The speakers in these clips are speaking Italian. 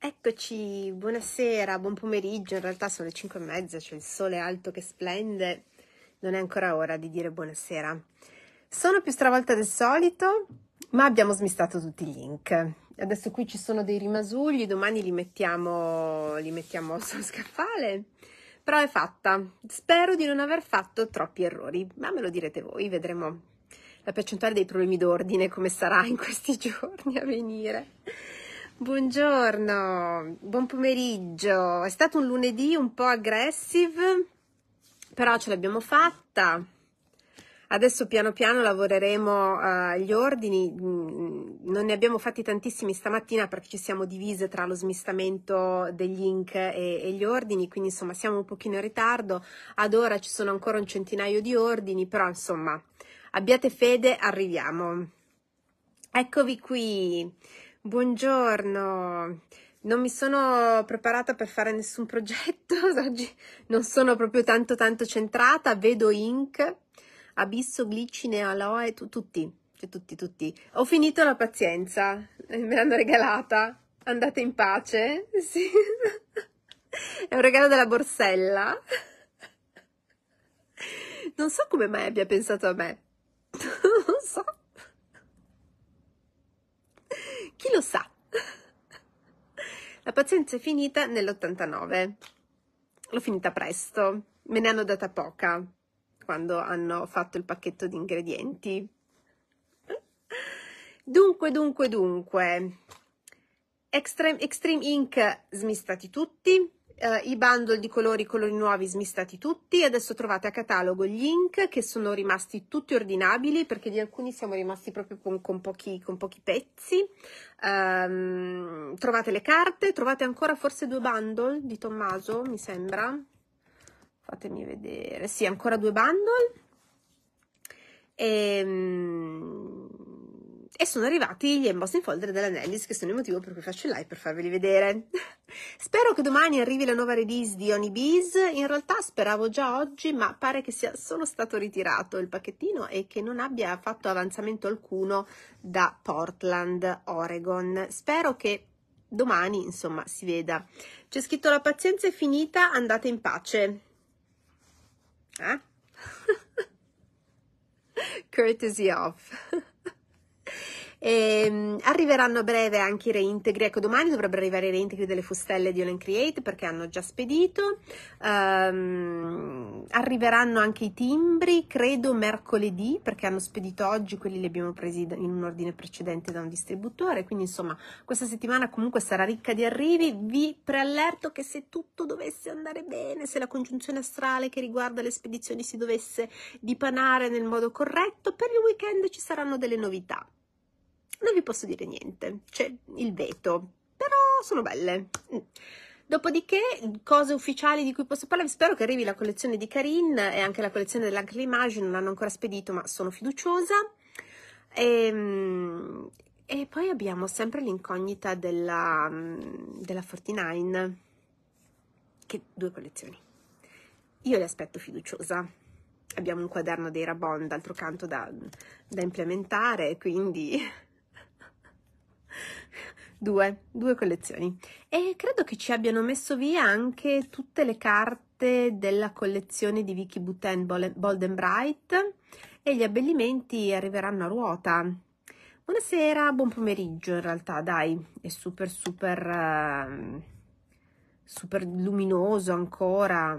Eccoci, buonasera, buon pomeriggio, in realtà sono le 5 e mezza, c'è il sole alto che splende, non è ancora ora di dire buonasera. Sono più stravolta del solito, ma abbiamo smistato tutti i link. Adesso qui ci sono dei rimasugli, domani li mettiamo, li mettiamo sullo scaffale, però è fatta. Spero di non aver fatto troppi errori, ma me lo direte voi, vedremo la percentuale dei problemi d'ordine come sarà in questi giorni a venire. Buongiorno, buon pomeriggio. È stato un lunedì un po' aggressive, però ce l'abbiamo fatta. Adesso piano piano lavoreremo uh, gli ordini, mm, non ne abbiamo fatti tantissimi stamattina perché ci siamo divise tra lo smistamento degli ink e, e, gli ordini, quindi insomma siamo un pochino in ritardo, ad ora ci sono ancora un centinaio di ordini, però insomma abbiate fede, arriviamo. Eccovi qui, Buongiorno, non mi sono preparata per fare nessun progetto, oggi non sono proprio tanto tanto centrata, vedo Ink, Abisso, Glicine, Aloe, tu, tutti, cioè tutti, tutti. Ho finito la pazienza, eh, me l'hanno regalata, andate in pace, sì. è un regalo della borsella. Non so come mai abbia pensato a me, Chi lo sa? La pazienza è finita nell'89. L'ho finita presto, me ne hanno data poca quando hanno fatto il pacchetto di ingredienti. Dunque, dunque, dunque. Extreme, Extreme Inc. smistati tutti, eh, i bundle di colori, colori nuovi smistati tutti. Adesso trovate a catalogo gli ink che sono rimasti tutti ordinabili perché di alcuni siamo rimasti proprio con, con, pochi, con pochi, pezzi. Um, trovate le carte, trovate ancora forse due bundle di Tommaso, mi sembra. Fatemi vedere. Sì, ancora due bundle. E, um, e sono arrivati gli embossing folder della Nellis che sono il motivo per cui faccio il live per farveli vedere spero che domani arrivi la nuova release di Onibiz in realtà speravo già oggi ma pare che sia solo stato ritirato il pacchettino e che non abbia fatto avanzamento alcuno da Portland Oregon spero che domani insomma si veda c'è scritto la pazienza è finita andate in pace eh? courtesy off E, ehm, arriveranno a breve anche i reintegri, ecco domani dovrebbero arrivare i reintegri delle fustelle di Olen Create perché hanno già spedito, um, arriveranno anche i timbri credo mercoledì perché hanno spedito oggi, quelli li abbiamo presi in un ordine precedente da un distributore, quindi insomma questa settimana comunque sarà ricca di arrivi, vi preallerto che se tutto dovesse andare bene, se la congiunzione astrale che riguarda le spedizioni si dovesse dipanare nel modo corretto, per il weekend ci saranno delle novità non vi posso dire niente, c'è il veto, però sono belle. Mm. Dopodiché, cose ufficiali di cui posso parlare, spero che arrivi la collezione di Karin e anche la collezione della Grimage, non l'hanno ancora spedito, ma sono fiduciosa. E, ehm, e poi abbiamo sempre l'incognita della, mm, della 49, che due collezioni. Io le aspetto fiduciosa. Abbiamo un quaderno dei Rabon, d'altro canto, da, da implementare, quindi due, due collezioni. E credo che ci abbiano messo via anche tutte le carte della collezione di Vicky Butten Bright e gli abbellimenti arriveranno a ruota. Buonasera, buon pomeriggio in realtà, dai, è super super... Uh, super luminoso ancora,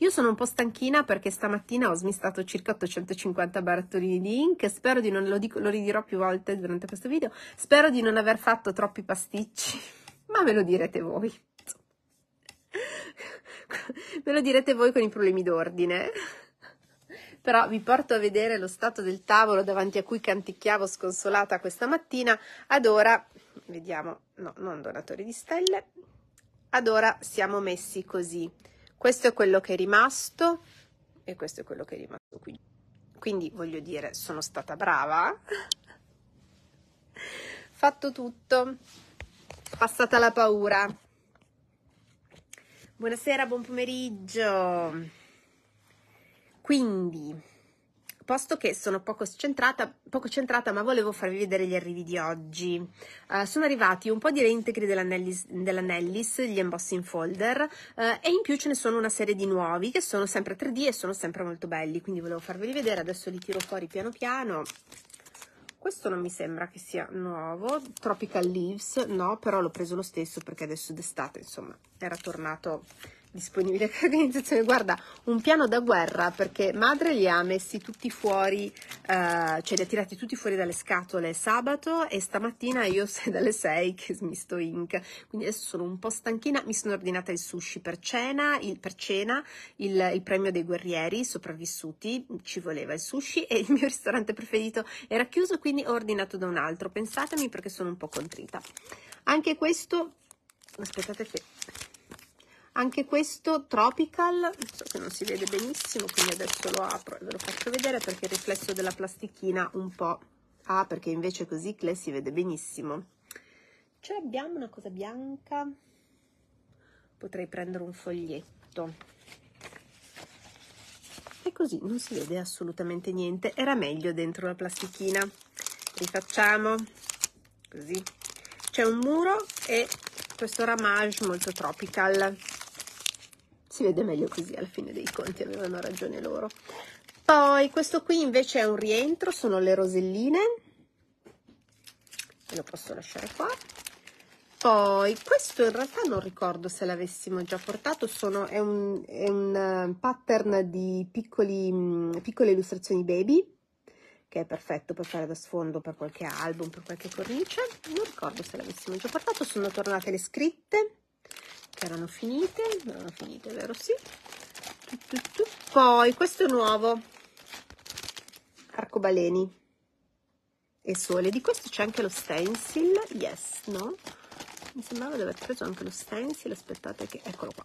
io sono un po' stanchina perché stamattina ho smistato circa 850 barattolini di ink, spero di non, lo, dico, lo ridirò più volte durante questo video, spero di non aver fatto troppi pasticci, ma ve lo direte voi. Me lo direte voi con i problemi d'ordine però vi porto a vedere lo stato del tavolo davanti a cui canticchiavo sconsolata questa mattina. Ad ora, vediamo, no, non donatori di stelle, ad ora siamo messi così questo è quello che è rimasto e questo è quello che è rimasto qui. Quindi voglio dire, sono stata brava, fatto tutto, passata la paura. Buonasera, buon pomeriggio. Quindi posto che sono poco centrata, poco centrata, ma volevo farvi vedere gli arrivi di oggi. Uh, sono arrivati un po' di reintegri della Nellis, gli embossing folder, uh, e in più ce ne sono una serie di nuovi che sono sempre 3D e sono sempre molto belli, quindi volevo farveli vedere, adesso li tiro fuori piano piano. Questo non mi sembra che sia nuovo, Tropical Leaves, no, però l'ho preso lo stesso perché adesso d'estate, insomma, era tornato disponibile che organizzazione guarda un piano da guerra perché madre li ha messi tutti fuori eh, cioè li ha tirati tutti fuori dalle scatole sabato e stamattina io sei dalle 6 che smisto ink quindi adesso sono un po' stanchina mi sono ordinata il sushi per cena il, per cena, il, il premio dei guerrieri sopravvissuti ci voleva il sushi e il mio ristorante preferito era chiuso quindi ho ordinato da un altro pensatemi perché sono un po' contrita anche questo aspettate che anche questo tropical so che non si vede benissimo quindi adesso lo apro e ve lo faccio vedere perché il riflesso della plastichina un po' ah perché invece così Cle si vede benissimo ce l'abbiamo una cosa bianca potrei prendere un foglietto e così non si vede assolutamente niente era meglio dentro la plastichina rifacciamo così c'è un muro e questo ramage molto tropical si vede meglio così alla fine dei conti, avevano ragione loro. Poi questo qui invece è un rientro, sono le roselline, lo posso lasciare qua. Poi questo in realtà non ricordo se l'avessimo già portato, sono, è, un, è, un, eh, pattern di piccoli, mm, piccole illustrazioni baby, che è perfetto per fare da sfondo per qualche album, per qualche cornice. Non ricordo se l'avessimo già portato, sono tornate le scritte che erano finite, erano finite, vero? Sì. Poi questo nuovo, arcobaleni e sole. Di questo c'è anche lo stencil, yes, no? Mi sembrava di aver preso anche lo stencil, aspettate che, eccolo qua.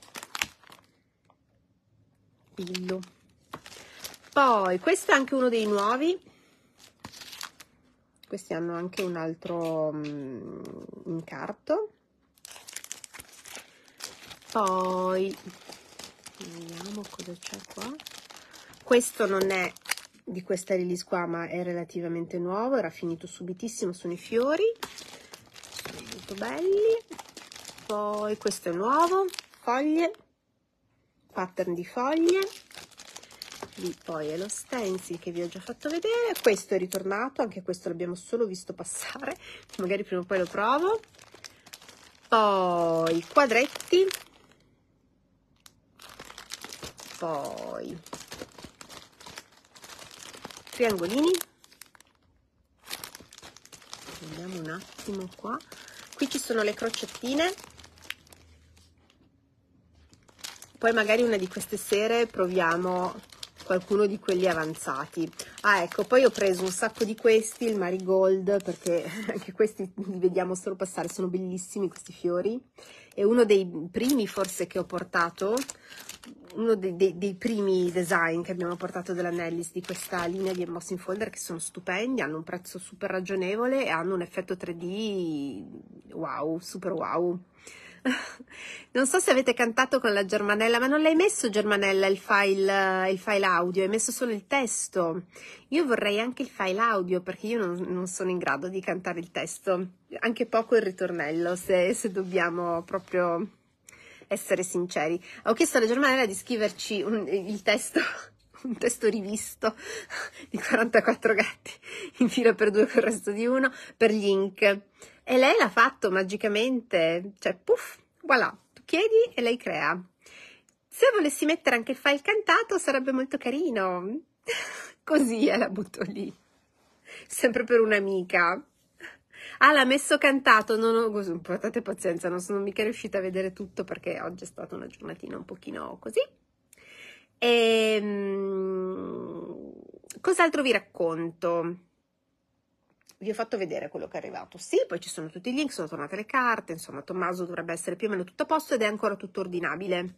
Pillo. Poi, questo è anche uno dei nuovi. Questi hanno anche un altro um, incarto poi vediamo cosa c'è qua questo non è di questa lilis qua ma è relativamente nuovo era finito subitissimo sono i fiori sono molto belli poi questo è nuovo foglie pattern di foglie lì poi è lo stencil che vi ho già fatto vedere questo è ritornato anche questo l'abbiamo solo visto passare magari prima o poi lo provo poi quadretti poi triangolini vediamo un attimo qua qui ci sono le crocettine poi magari una di queste sere proviamo qualcuno di quelli avanzati. Ah, ecco, poi ho preso un sacco di questi, il marigold, perché anche questi li vediamo solo passare, sono bellissimi questi fiori. È uno dei primi forse che ho portato, uno dei, dei, dei primi design che abbiamo portato della di questa linea di embossing folder che sono stupendi, hanno un prezzo super ragionevole e hanno un effetto 3D wow, super wow non so se avete cantato con la Germanella, ma non l'hai messo Germanella il file, il file audio, hai messo solo il testo. Io vorrei anche il file audio perché io non, non sono in grado di cantare il testo, anche poco il ritornello se, se dobbiamo proprio essere sinceri. Ho chiesto alla Germanella di scriverci un, il testo un testo rivisto di 44 gatti in fila per due col resto di uno per link. E lei l'ha fatto magicamente, cioè puff, voilà, tu chiedi e lei crea. Se volessi mettere anche il file cantato sarebbe molto carino. Così eh, la butto lì. Sempre per un'amica. Ah, l'ha messo cantato, non ho, portate pazienza, non sono mica riuscita a vedere tutto perché oggi è stata una giornatina un pochino così. E, ehm, cos'altro vi racconto? vi ho fatto vedere quello che è arrivato. Sì, poi ci sono tutti i link, sono tornate le carte, insomma Tommaso dovrebbe essere più o meno tutto a posto ed è ancora tutto ordinabile.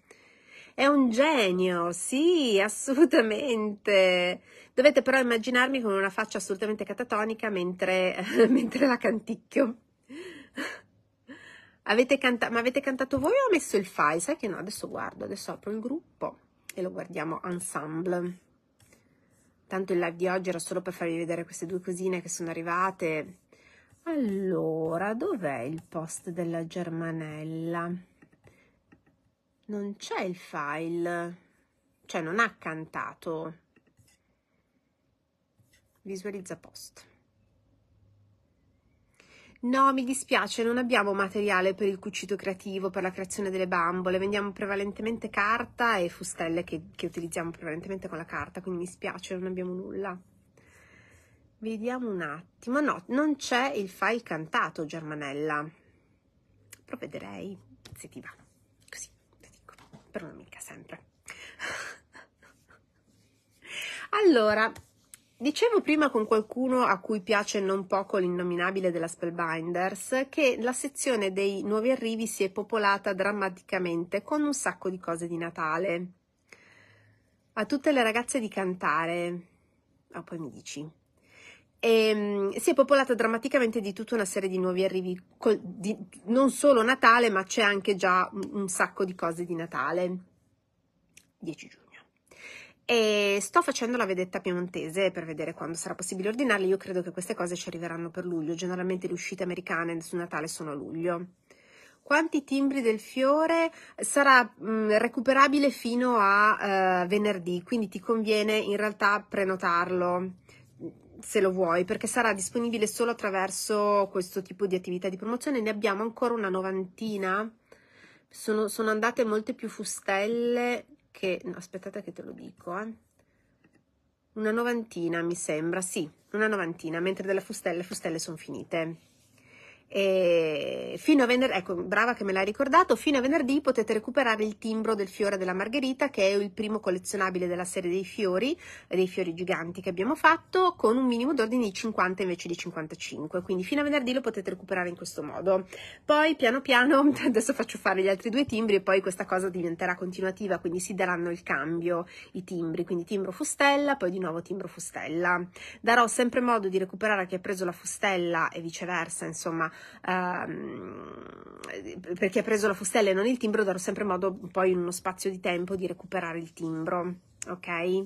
È un genio, sì, assolutamente. Dovete però immaginarmi con una faccia assolutamente catatonica mentre, mentre la canticchio. Avete canta- ma avete cantato voi o ho messo il file? Sai che no, adesso guardo, adesso apro il gruppo e lo guardiamo ensemble. Tanto il live di oggi era solo per farvi vedere queste due cosine che sono arrivate. Allora, dov'è il post della Germanella? Non c'è il file, cioè non ha cantato. Visualizza post. No, mi dispiace, non abbiamo materiale per il cucito creativo, per la creazione delle bambole, vendiamo prevalentemente carta e fustelle che, che utilizziamo prevalentemente con la carta, quindi mi spiace, non abbiamo nulla. Vediamo un attimo, no, non c'è il file cantato, Germanella. Provvederei se ti va, così, lo dico, per un'amica sempre. allora, Dicevo prima con qualcuno a cui piace non poco l'innominabile della Spellbinders che la sezione dei nuovi arrivi si è popolata drammaticamente con un sacco di cose di Natale. A tutte le ragazze di cantare. Ma oh, poi mi dici. E, ehm, si è popolata drammaticamente di tutta una serie di nuovi arrivi, col, di, non solo Natale, ma c'è anche già un, un sacco di cose di Natale. Dieci giorni e sto facendo la vedetta piemontese per vedere quando sarà possibile ordinarle. Io credo che queste cose ci arriveranno per luglio, generalmente le uscite americane su Natale sono a luglio. Quanti timbri del fiore sarà mh, mm, recuperabile fino a uh, venerdì, quindi ti conviene in realtà prenotarlo mm, se lo vuoi, perché sarà disponibile solo attraverso questo tipo di attività di promozione. Ne abbiamo ancora una novantina. Sono, sono andate molte più fustelle che, aspettate che te lo dico, eh. una novantina mi sembra, sì, una novantina, mentre delle fustelle, fustelle sono finite. E fino a venerdì, ecco, brava che me l'hai ricordato, fino a venerdì potete recuperare il timbro del fiore della margherita, che è il primo collezionabile della serie dei fiori, dei fiori giganti che abbiamo fatto, con un minimo d'ordine di 50 invece di 55, quindi fino a venerdì lo potete recuperare in questo modo. Poi piano piano, adesso faccio fare gli altri due timbri e poi questa cosa diventerà continuativa, quindi si daranno il cambio i timbri, quindi timbro fustella, poi di nuovo timbro fustella. Darò sempre modo di recuperare chi ha preso la fustella e viceversa, insomma, uh, perché ha preso la fustella e non il timbro, darò sempre modo poi in uno spazio di tempo di recuperare il timbro, ok?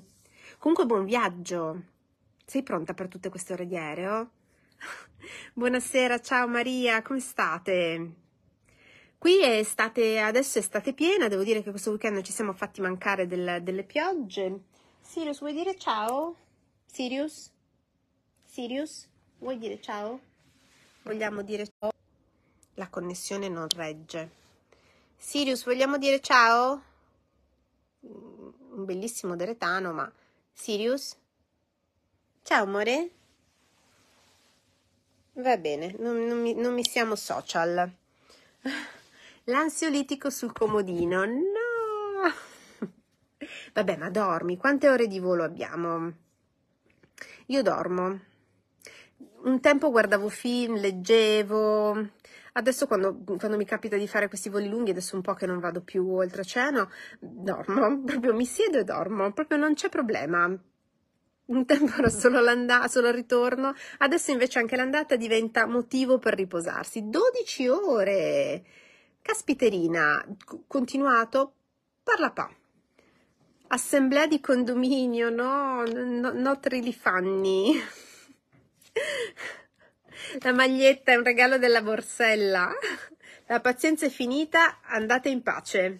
Comunque buon viaggio! Sei pronta per tutte queste ore di aereo? Buonasera, ciao Maria, come state? Qui è estate, adesso è estate piena, devo dire che questo weekend ci siamo fatti mancare del, delle piogge. Sirius, vuoi dire ciao? Sirius? Sirius? Vuoi dire ciao? vogliamo dire ciao? La connessione non regge. Sirius, vogliamo dire ciao? Mm, un bellissimo deretano, ma Sirius? Ciao amore? Va bene, non, non, mi, non mi siamo social. L'ansiolitico sul comodino, no! Vabbè, ma dormi, quante ore di volo abbiamo? Io dormo un tempo guardavo film, leggevo, adesso quando, quando, mi capita di fare questi voli lunghi, adesso un po' che non vado più oltreoceano, dormo, proprio mi siedo e dormo, proprio non c'è problema. Un tempo era solo l'andata, solo il ritorno, adesso invece anche l'andata diventa motivo per riposarsi. 12 ore! Caspiterina, continuato, parla pa' assemblea di condominio, no? Not really funny. La maglietta è un regalo della borsella. La pazienza è finita, andate in pace.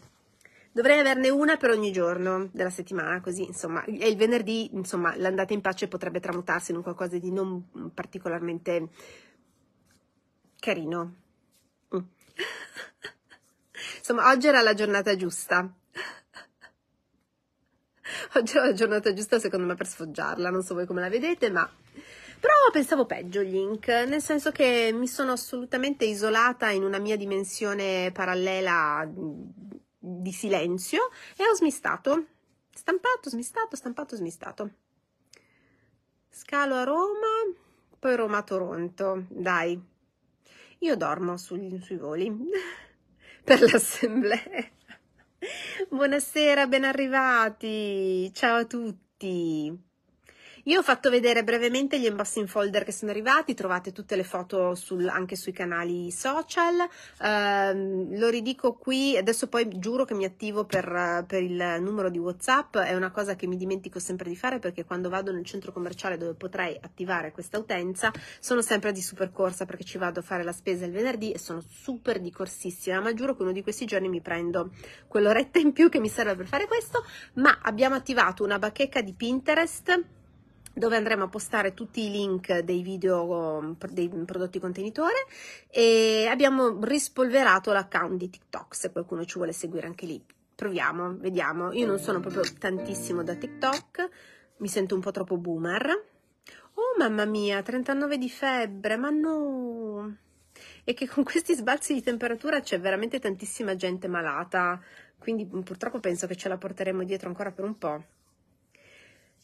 Dovrei averne una per ogni giorno della settimana, così insomma, e il venerdì, insomma, l'andata in pace potrebbe tramutarsi in un qualcosa di non particolarmente carino. Mm. insomma, oggi era la giornata giusta. Oggi è la giornata giusta secondo me per sfoggiarla, non so voi come la vedete, ma però pensavo peggio Link, nel senso che mi sono assolutamente isolata in una mia dimensione parallela di silenzio e ho smistato. Stampato, smistato, stampato, smistato. Scalo a Roma, poi Roma-Toronto. a Dai, io dormo sugli, sui voli per l'assemblea. Buonasera, ben arrivati. Ciao a tutti. Io ho fatto vedere brevemente gli embossing folder che sono arrivati, trovate tutte le foto sul, anche sui canali social, eh, lo ridico qui, adesso poi giuro che mi attivo per, per il numero di Whatsapp, è una cosa che mi dimentico sempre di fare perché quando vado nel centro commerciale dove potrei attivare questa utenza sono sempre di super corsa perché ci vado a fare la spesa il venerdì e sono super di corsissima, ma giuro che uno di questi giorni mi prendo quell'oretta in più che mi serve per fare questo, ma abbiamo attivato una bacheca di Pinterest dove andremo a postare tutti i link dei video um, dei prodotti contenitore e abbiamo rispolverato l'account di TikTok se qualcuno ci vuole seguire anche lì. Proviamo, vediamo. Io non sono proprio tantissimo da TikTok, mi sento un po' troppo boomer. Oh mamma mia, 39 di febbre, ma no! E che con questi sbalzi di temperatura c'è veramente tantissima gente malata, quindi mm, purtroppo penso che ce la porteremo dietro ancora per un po'.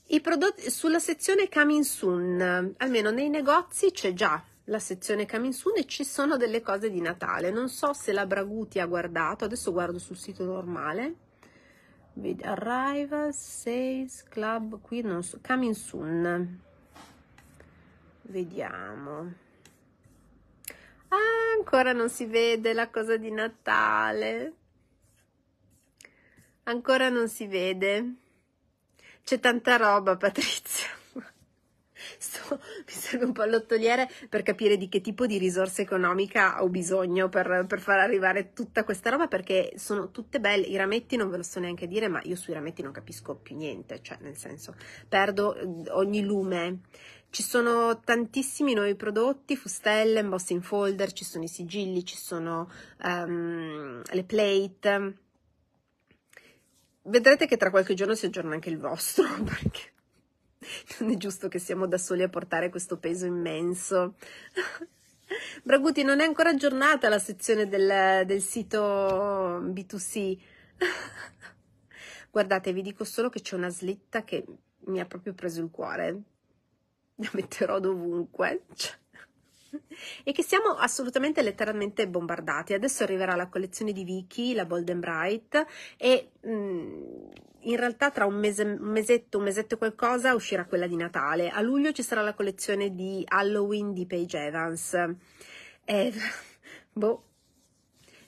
I prodotti, sulla sezione coming soon, almeno nei negozi c'è già la sezione coming soon e ci sono delle cose di Natale. Non so se la Braguti ha guardato, adesso guardo sul sito normale. Arrival, Sales, Club, qui non so, coming soon. Vediamo. Ah, ancora non si vede la cosa di Natale. Ancora non si vede. C'è tanta roba, Patrizia. Sto, mi serve un pallottoliere per capire di che tipo di risorsa economica ho bisogno per, per, far arrivare tutta questa roba perché sono tutte belle. I rametti non ve lo so neanche dire, ma io sui rametti non capisco più niente, cioè nel senso perdo eh, ogni lume. Ci sono tantissimi nuovi prodotti, fustelle, embossing folder, ci sono i sigilli, ci sono um, le plate vedrete che tra qualche giorno si aggiorna anche il vostro, perché non è giusto che siamo da soli a portare questo peso immenso. Braguti, non è ancora aggiornata la sezione del, del sito B2C. Guardate, vi dico solo che c'è una slitta che mi ha proprio preso il cuore. La metterò dovunque. Cioè. e che siamo assolutamente letteralmente bombardati. Adesso arriverà la collezione di Vicky, la Bold and Bright e mh, mm, in realtà tra un, mese, un mesetto, un mesetto e qualcosa uscirà quella di Natale. A luglio ci sarà la collezione di Halloween di Paige Evans. Eh, boh,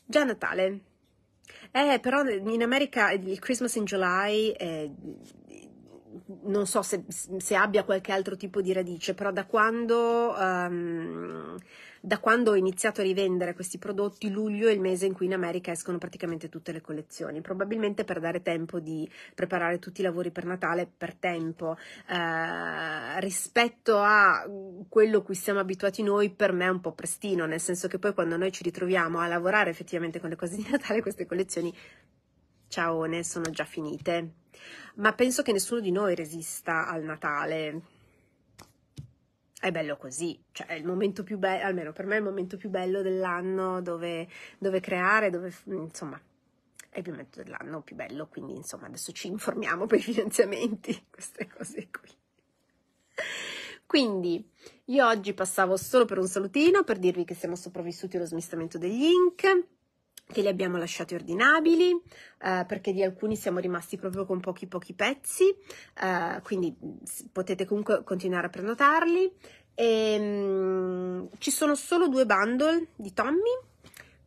già Natale. Eh, però in America il Christmas in July è eh, non so se, se, abbia qualche altro tipo di radice, però da quando, um, da quando ho iniziato a rivendere questi prodotti, luglio è il mese in cui in America escono praticamente tutte le collezioni, probabilmente per dare tempo di preparare tutti i lavori per Natale per tempo. Uh, rispetto a quello cui siamo abituati noi, per me è un po' prestino, nel senso che poi quando noi ci ritroviamo a lavorare effettivamente con le cose di Natale, queste collezioni, ciao, ne sono già finite ma penso che nessuno di noi resista al Natale. È bello così, cioè è il momento più bello, almeno per me è il momento più bello dell'anno dove, dove creare, dove insomma è il momento dell'anno più bello, quindi insomma adesso ci informiamo per i finanziamenti, queste cose qui. Quindi io oggi passavo solo per un salutino per dirvi che siamo sopravvissuti allo smistamento degli ink che li abbiamo lasciati ordinabili eh, perché di alcuni siamo rimasti proprio con pochi pochi pezzi eh, quindi potete comunque continuare a prenotarli e, ehm, mh, ci sono solo due bundle di Tommy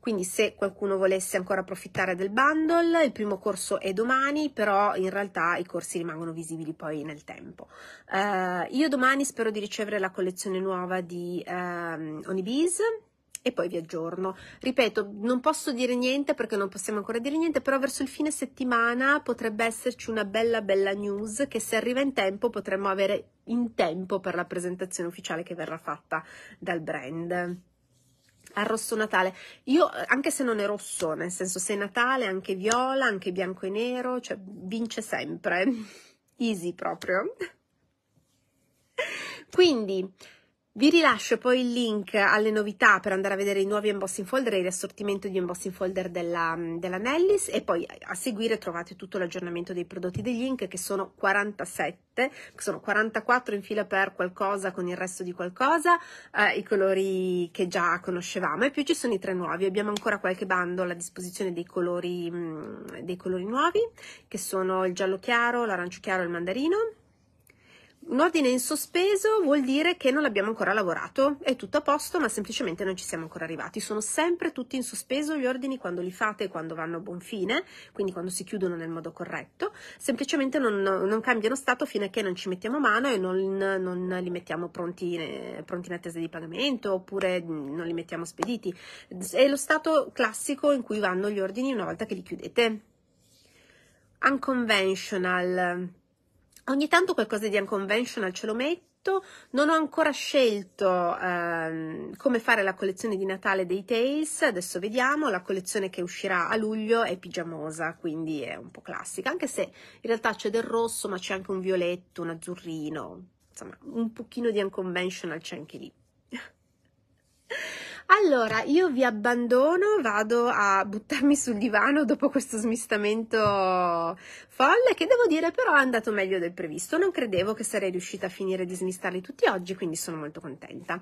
quindi se qualcuno volesse ancora approfittare del bundle, il primo corso è domani, però in realtà i corsi rimangono visibili poi nel tempo. Uh, io domani spero di ricevere la collezione nuova di um, ehm, Onibiz, e poi vi aggiorno. Ripeto, non posso dire niente perché non possiamo ancora dire niente, però verso il fine settimana potrebbe esserci una bella bella news che se arriva in tempo potremmo avere in tempo per la presentazione ufficiale che verrà fatta dal brand. Al rosso Natale, io eh, anche se non è rosso, nel senso se è Natale, anche viola, anche bianco e nero, cioè vince sempre, easy proprio. Quindi vi rilascio poi il link alle novità per andare a vedere i nuovi embossing folder e il riassortimento di embossing folder della, mm, della Nellis e poi eh, a seguire trovate tutto l'aggiornamento dei prodotti degli Ink che sono 47, sono 44 in fila per qualcosa con il resto di qualcosa, eh, i colori che già conoscevamo e più ci sono i tre nuovi, abbiamo ancora qualche bundle a disposizione dei colori, mh, mm, dei colori nuovi che sono il giallo chiaro, l'arancio chiaro e il mandarino un ordine in sospeso vuol dire che non l'abbiamo ancora lavorato, è tutto a posto, ma semplicemente non ci siamo ancora arrivati. Sono sempre tutti in sospeso gli ordini quando li fate, quando vanno a buon fine, quindi quando si chiudono nel modo corretto, semplicemente non, non cambiano stato fino a che non ci mettiamo mano e non, non li mettiamo pronti, pronti, in attesa di pagamento oppure mm, non li mettiamo spediti. È lo stato classico in cui vanno gli ordini una volta che li chiudete. Unconventional Ogni tanto qualcosa di unconventional ce lo metto, non ho ancora scelto ehm, come fare la collezione di Natale dei Tales, adesso vediamo, la collezione che uscirà a luglio è pigiamosa, quindi è un po' classica, anche se in realtà c'è del rosso, ma c'è anche un violetto, un azzurrino, insomma un pochino di unconventional c'è anche lì. Allora, io vi abbandono, vado a buttarmi sul divano dopo questo smistamento folle che devo dire però è andato meglio del previsto. Non credevo che sarei riuscita a finire di smistarli tutti oggi, quindi sono molto contenta.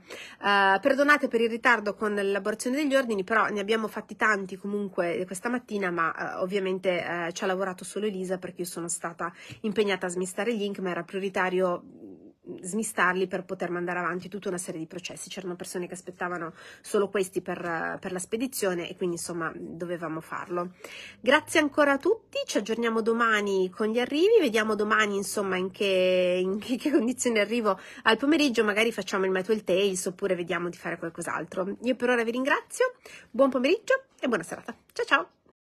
Uh, perdonate per il ritardo con l'elaborazione degli ordini, però ne abbiamo fatti tanti comunque questa mattina, ma uh, ovviamente uh, ci ha lavorato solo Elisa perché io sono stata impegnata a smistare gli ink, ma era prioritario smistarli per poter mandare avanti tutta una serie di processi. C'erano persone che aspettavano solo questi per, per la spedizione e quindi insomma dovevamo farlo. Grazie ancora a tutti, ci aggiorniamo domani con gli arrivi, vediamo domani insomma in che, in che condizioni arrivo al pomeriggio, magari facciamo il metal tails oppure vediamo di fare qualcos'altro. Io per ora vi ringrazio, buon pomeriggio e buona serata. Ciao ciao!